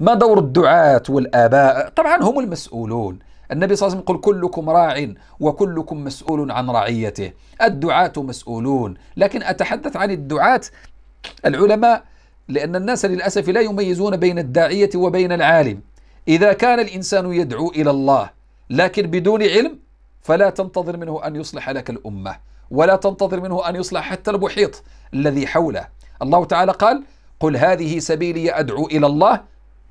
ما دور الدعاة والآباء طبعا هم المسؤولون النبي صلى الله عليه وسلم يقول كلكم راع وكلكم مسؤول عن رعيته الدعاة مسؤولون لكن أتحدث عن الدعاة العلماء لأن الناس للأسف لا يميزون بين الداعية وبين العالم إذا كان الإنسان يدعو إلى الله لكن بدون علم فلا تنتظر منه أن يصلح لك الأمة ولا تنتظر منه أن يصلح حتى المحيط الذي حوله الله تعالى قال قل هذه سبيلي أدعو إلى الله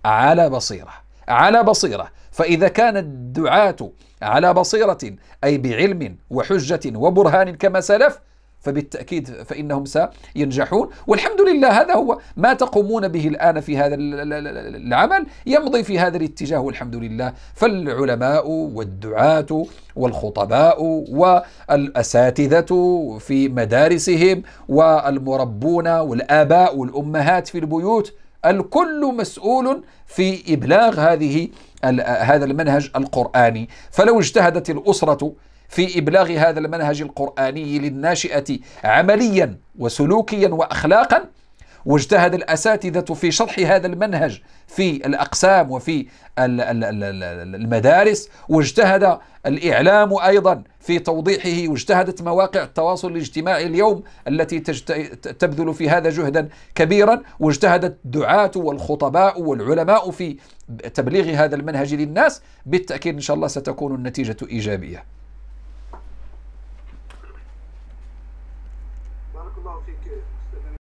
على بصيره على بصيره فاذا كان الدعاه على بصيره اي بعلم وحجه وبرهان كما سلف فبالتأكيد فإنهم سينجحون والحمد لله هذا هو ما تقومون به الآن في هذا العمل يمضي في هذا الاتجاه والحمد لله فالعلماء والدعاة والخطباء والأساتذة في مدارسهم والمربون والآباء والأمهات في البيوت الكل مسؤول في إبلاغ هذه هذا المنهج القرآني فلو اجتهدت الأسرة في إبلاغ هذا المنهج القرآني للناشئة عمليا وسلوكيا وأخلاقا واجتهد الأساتذة في شرح هذا المنهج في الأقسام وفي المدارس واجتهد الإعلام أيضا في توضيحه واجتهدت مواقع التواصل الاجتماعي اليوم التي تبذل في هذا جهدا كبيرا واجتهدت الدعاة والخطباء والعلماء في تبليغ هذا المنهج للناس بالتأكيد إن شاء الله ستكون النتيجة إيجابية